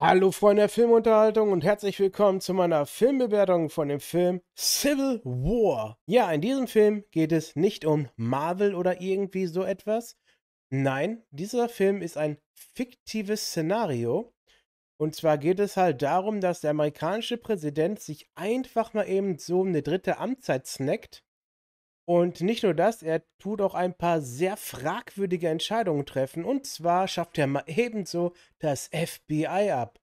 Hallo Freunde der Filmunterhaltung und herzlich willkommen zu meiner Filmbewertung von dem Film Civil War. Ja, in diesem Film geht es nicht um Marvel oder irgendwie so etwas. Nein, dieser Film ist ein fiktives Szenario. Und zwar geht es halt darum, dass der amerikanische Präsident sich einfach mal eben so eine dritte Amtszeit snackt und nicht nur das, er tut auch ein paar sehr fragwürdige Entscheidungen treffen. Und zwar schafft er mal ebenso das FBI ab.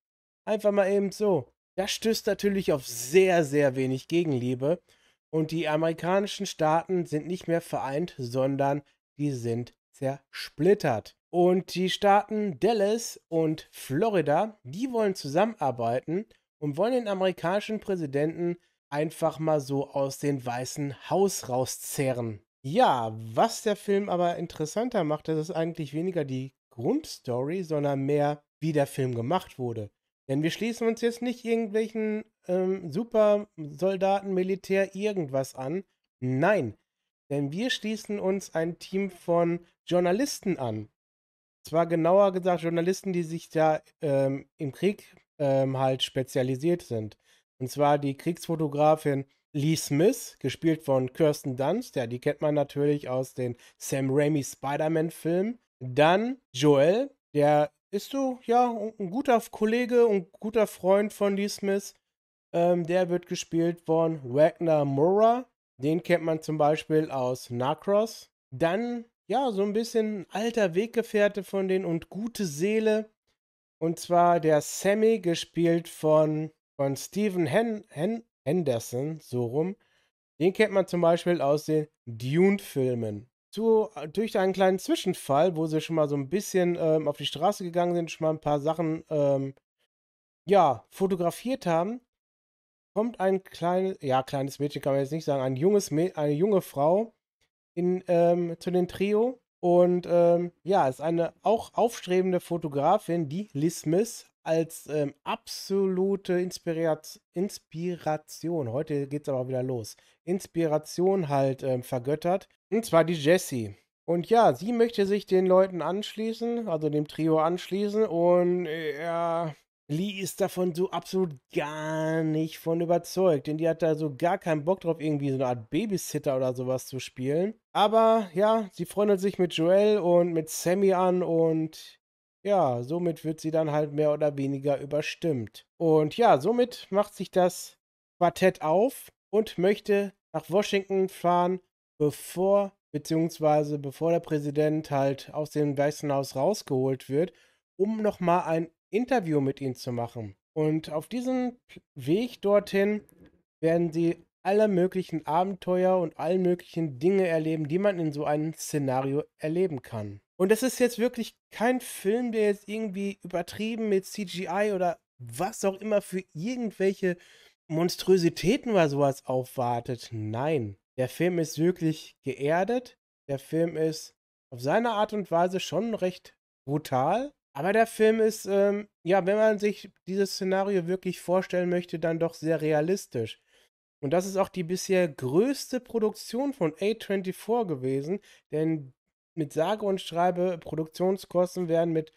Einfach mal ebenso. Das stößt natürlich auf sehr, sehr wenig Gegenliebe. Und die amerikanischen Staaten sind nicht mehr vereint, sondern die sind zersplittert. Und die Staaten Dallas und Florida, die wollen zusammenarbeiten und wollen den amerikanischen Präsidenten einfach mal so aus dem Weißen Haus rauszehren. Ja, was der Film aber interessanter macht, das ist eigentlich weniger die Grundstory, sondern mehr, wie der Film gemacht wurde. Denn wir schließen uns jetzt nicht irgendwelchen ähm, Supersoldaten, Militär, irgendwas an. Nein, denn wir schließen uns ein Team von Journalisten an. Zwar genauer gesagt Journalisten, die sich da ähm, im Krieg ähm, halt spezialisiert sind. Und zwar die Kriegsfotografin Lee Smith, gespielt von Kirsten Dunst. Ja, die kennt man natürlich aus den Sam Raimi Spider-Man-Filmen. Dann Joel, der ist so, ja, ein guter Kollege und guter Freund von Lee Smith. Ähm, der wird gespielt von Wagner Mora. Den kennt man zum Beispiel aus Narcross. Dann, ja, so ein bisschen alter Weggefährte von denen und gute Seele. Und zwar der Sammy, gespielt von von Stephen Hen Hen Henderson, so rum. Den kennt man zum Beispiel aus den Dune-Filmen. Zu, äh, durch einen kleinen Zwischenfall, wo sie schon mal so ein bisschen ähm, auf die Straße gegangen sind, schon mal ein paar Sachen ähm, ja, fotografiert haben, kommt ein kleines, ja, kleines Mädchen kann man jetzt nicht sagen, ein junges eine junge Frau in, ähm, zu dem Trio. Und ähm, ja, ist eine auch aufstrebende Fotografin, die Liz Smith, als ähm, absolute Inspirat Inspiration, heute geht's aber wieder los, Inspiration halt ähm, vergöttert. Und zwar die Jessie. Und ja, sie möchte sich den Leuten anschließen, also dem Trio anschließen. Und ja, äh, Lee ist davon so absolut gar nicht von überzeugt. Denn die hat da so gar keinen Bock drauf, irgendwie so eine Art Babysitter oder sowas zu spielen. Aber ja, sie freundet sich mit Joel und mit Sammy an und ja, somit wird sie dann halt mehr oder weniger überstimmt. Und ja, somit macht sich das Quartett auf und möchte nach Washington fahren, bevor beziehungsweise bevor der Präsident halt aus dem Weißen Haus rausgeholt wird, um nochmal ein Interview mit ihm zu machen. Und auf diesem Weg dorthin werden sie alle möglichen Abenteuer und allen möglichen Dinge erleben, die man in so einem Szenario erleben kann. Und das ist jetzt wirklich kein Film, der jetzt irgendwie übertrieben mit CGI oder was auch immer für irgendwelche Monstrositäten oder sowas aufwartet. Nein, der Film ist wirklich geerdet. Der Film ist auf seine Art und Weise schon recht brutal. Aber der Film ist, ähm, ja, wenn man sich dieses Szenario wirklich vorstellen möchte, dann doch sehr realistisch. Und das ist auch die bisher größte Produktion von A24 gewesen, denn mit sage und schreibe, Produktionskosten werden mit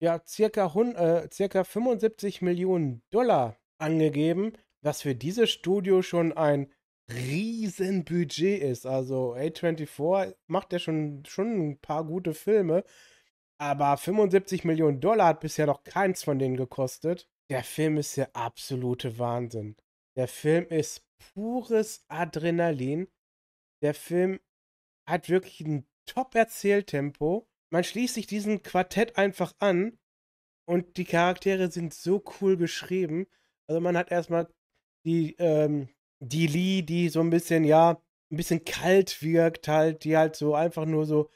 ja, circa, äh, circa 75 Millionen Dollar angegeben, was für dieses Studio schon ein Riesenbudget ist. Also A24 macht ja schon, schon ein paar gute Filme, aber 75 Millionen Dollar hat bisher noch keins von denen gekostet. Der Film ist der absolute Wahnsinn. Der Film ist pures Adrenalin. Der Film hat wirklich einen top Erzähltempo. Man schließt sich diesem Quartett einfach an und die Charaktere sind so cool geschrieben. Also man hat erstmal die, ähm, die Lee, die so ein bisschen, ja, ein bisschen kalt wirkt halt, die halt so einfach nur so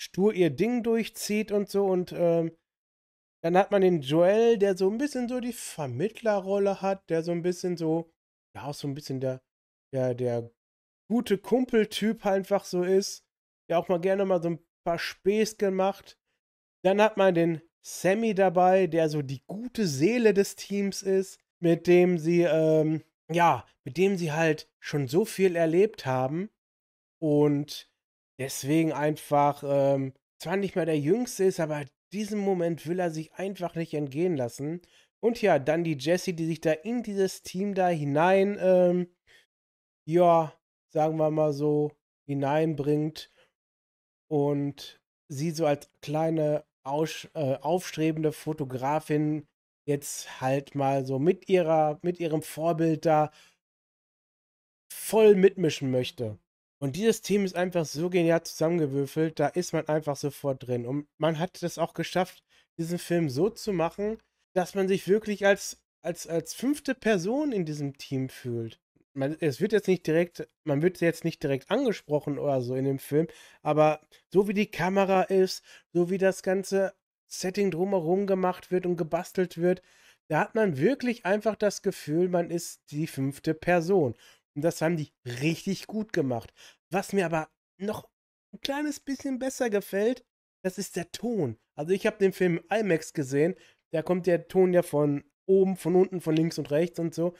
stur ihr Ding durchzieht und so und ähm, dann hat man den Joel, der so ein bisschen so die Vermittlerrolle hat, der so ein bisschen so, ja, auch so ein bisschen der, der, der gute Kumpeltyp einfach so ist ja auch mal gerne mal so ein paar Späß gemacht. Dann hat man den Sammy dabei, der so die gute Seele des Teams ist, mit dem sie, ähm, ja, mit dem sie halt schon so viel erlebt haben und deswegen einfach ähm, zwar nicht mehr der Jüngste ist, aber diesen Moment will er sich einfach nicht entgehen lassen. Und ja, dann die Jessie, die sich da in dieses Team da hinein, ähm, ja, sagen wir mal so, hineinbringt und sie so als kleine aus, äh, aufstrebende Fotografin jetzt halt mal so mit ihrer, mit ihrem Vorbild da voll mitmischen möchte. Und dieses Team ist einfach so genial zusammengewürfelt, da ist man einfach sofort drin. Und man hat es auch geschafft, diesen Film so zu machen, dass man sich wirklich als, als, als fünfte Person in diesem Team fühlt man, es wird jetzt nicht direkt, man wird jetzt nicht direkt angesprochen oder so in dem Film, aber so wie die Kamera ist, so wie das ganze Setting drumherum gemacht wird und gebastelt wird, da hat man wirklich einfach das Gefühl, man ist die fünfte Person. Und das haben die richtig gut gemacht. Was mir aber noch ein kleines bisschen besser gefällt, das ist der Ton. Also ich habe den Film IMAX gesehen, da kommt der Ton ja von oben, von unten, von links und rechts und so.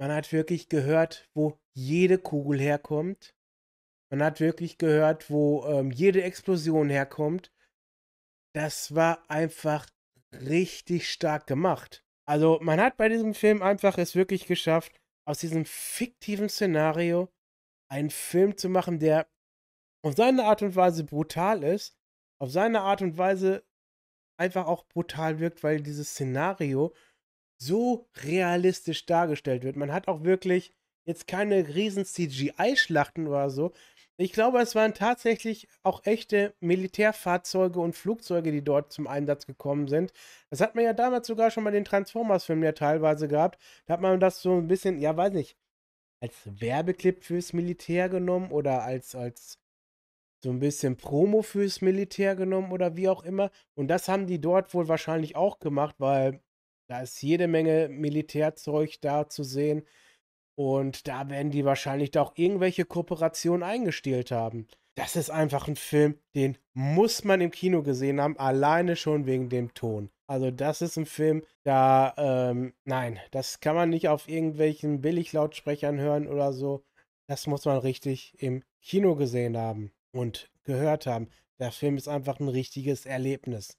Man hat wirklich gehört, wo jede Kugel herkommt. Man hat wirklich gehört, wo ähm, jede Explosion herkommt. Das war einfach richtig stark gemacht. Also man hat bei diesem Film einfach es wirklich geschafft, aus diesem fiktiven Szenario einen Film zu machen, der auf seine Art und Weise brutal ist, auf seine Art und Weise einfach auch brutal wirkt, weil dieses Szenario so realistisch dargestellt wird. Man hat auch wirklich jetzt keine riesen CGI-Schlachten oder so. Ich glaube, es waren tatsächlich auch echte Militärfahrzeuge und Flugzeuge, die dort zum Einsatz gekommen sind. Das hat man ja damals sogar schon bei den Transformers-Filmen ja teilweise gehabt. Da hat man das so ein bisschen, ja, weiß nicht, als Werbeclip fürs Militär genommen oder als, als so ein bisschen Promo fürs Militär genommen oder wie auch immer. Und das haben die dort wohl wahrscheinlich auch gemacht, weil da ist jede Menge Militärzeug da zu sehen. Und da werden die wahrscheinlich da auch irgendwelche Kooperationen eingestielt haben. Das ist einfach ein Film, den muss man im Kino gesehen haben, alleine schon wegen dem Ton. Also das ist ein Film, da, ähm, nein, das kann man nicht auf irgendwelchen Billiglautsprechern hören oder so. Das muss man richtig im Kino gesehen haben und gehört haben. Der Film ist einfach ein richtiges Erlebnis.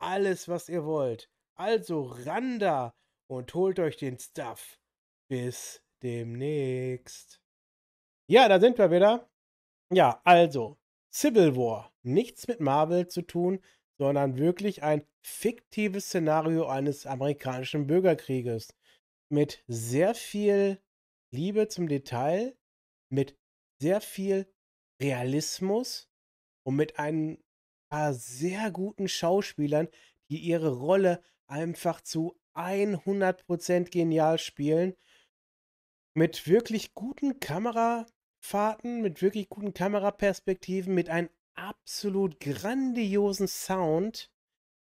alles, was ihr wollt. Also ran da und holt euch den Stuff. Bis demnächst. Ja, da sind wir wieder. Ja, also Civil War. Nichts mit Marvel zu tun, sondern wirklich ein fiktives Szenario eines amerikanischen Bürgerkrieges. Mit sehr viel Liebe zum Detail, mit sehr viel Realismus und mit einem sehr guten Schauspielern, die ihre Rolle einfach zu 100% genial spielen. Mit wirklich guten Kamerafahrten, mit wirklich guten Kameraperspektiven, mit einem absolut grandiosen Sound.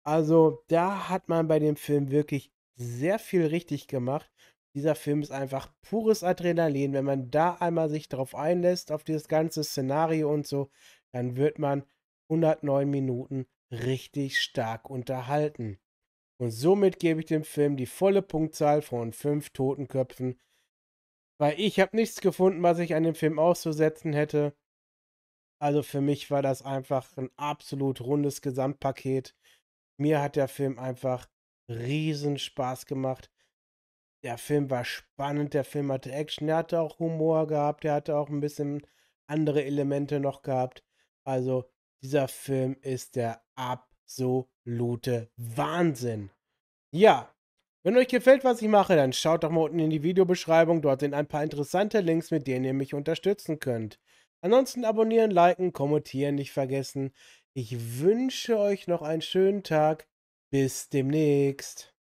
Also da hat man bei dem Film wirklich sehr viel richtig gemacht. Dieser Film ist einfach pures Adrenalin. Wenn man da einmal sich drauf einlässt, auf dieses ganze Szenario und so, dann wird man 109 Minuten richtig stark unterhalten. Und somit gebe ich dem Film die volle Punktzahl von 5 Totenköpfen, weil ich habe nichts gefunden, was ich an dem Film auszusetzen hätte. Also für mich war das einfach ein absolut rundes Gesamtpaket. Mir hat der Film einfach riesen Spaß gemacht. Der Film war spannend, der Film hatte Action, der hatte auch Humor gehabt, der hatte auch ein bisschen andere Elemente noch gehabt. Also dieser Film ist der absolute Wahnsinn. Ja, wenn euch gefällt, was ich mache, dann schaut doch mal unten in die Videobeschreibung. Dort sind ein paar interessante Links, mit denen ihr mich unterstützen könnt. Ansonsten abonnieren, liken, kommentieren nicht vergessen. Ich wünsche euch noch einen schönen Tag. Bis demnächst.